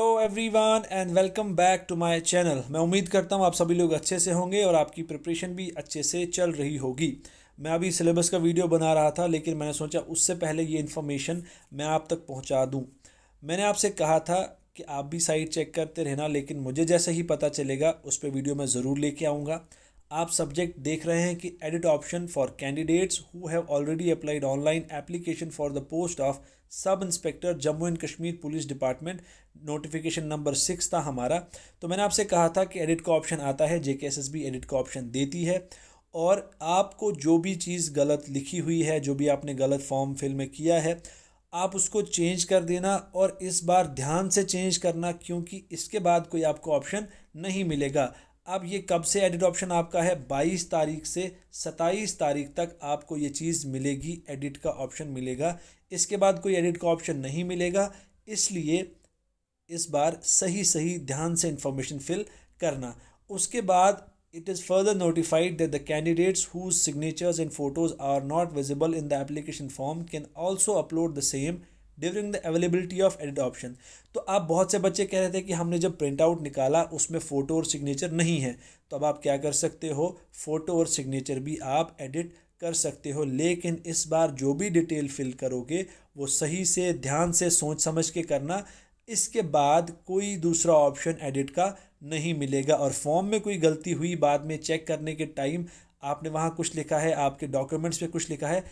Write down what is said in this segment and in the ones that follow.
hello everyone and welcome back to my channel मैं उम्मीद करता हूँ आप सभी लोग अच्छे से होंगे और आपकी प्रिपरेशन भी अच्छे से चल रही होगी मैं अभी सिलेबस का वीडियो बना रहा था लेकिन मैंने सोचा उससे पहले ये इन्फॉर्मेशन मैं आप तक पहुँचा दूँ मैंने आपसे कहा था कि आप भी साइट चेक करते रहना लेकिन मुझे जैसे ही पता चलेगा उस पर वीडियो मैं ज़रूर लेके आऊँगा आप सब्जेक्ट देख रहे हैं कि edit option for candidates who have already applied online application for the post of sub inspector Jammu and Kashmir police department notification number six था हमारा तो मैंने आपसे कहा था कि एडिट का ऑप्शन आता है J K S S B edit का ऑप्शन देती है और आपको जो भी चीज़ गलत लिखी हुई है जो भी आपने गलत फॉर्म फिल में किया है आप उसको चेंज कर देना और इस बार ध्यान से चेंज करना क्योंकि इसके बाद कोई आपको ऑप्शन नहीं मिलेगा अब ये कब से एडिट ऑप्शन आपका है बाईस तारीख से सताईस तारीख तक आपको ये चीज़ मिलेगी एडिट का ऑप्शन मिलेगा इसके बाद कोई एडिट का ऑप्शन नहीं मिलेगा इसलिए इस बार सही सही ध्यान से इंफॉर्मेशन फिल करना उसके बाद it is further notified that the candidates whose signatures and photos are not visible in the application form can also upload the same during the availability of edit option तो आप बहुत से बच्चे कह रहे थे कि हमने जब प्रिंट आउट निकाला उसमें फ़ोटो और सिग्नेचर नहीं है तो अब आप क्या कर सकते हो फ़ोटो और सिग्नेचर भी आप एडिट कर सकते हो लेकिन इस बार जो भी डिटेल फिल करोगे वो सही से ध्यान से सोच समझ के करना इसके बाद कोई दूसरा ऑप्शन एडिट का नहीं मिलेगा और फॉर्म में कोई गलती हुई बाद में चेक करने के टाइम आपने वहाँ कुछ लिखा है आपके डॉक्यूमेंट्स पे कुछ लिखा है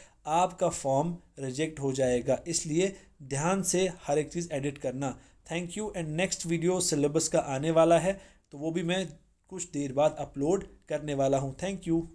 आपका फॉर्म रिजेक्ट हो जाएगा इसलिए ध्यान से हर एक चीज़ एडिट करना thank you and next video syllabus का आने वाला है तो वो भी मैं कुछ देर बाद अपलोड करने वाला हूँ थैंक यू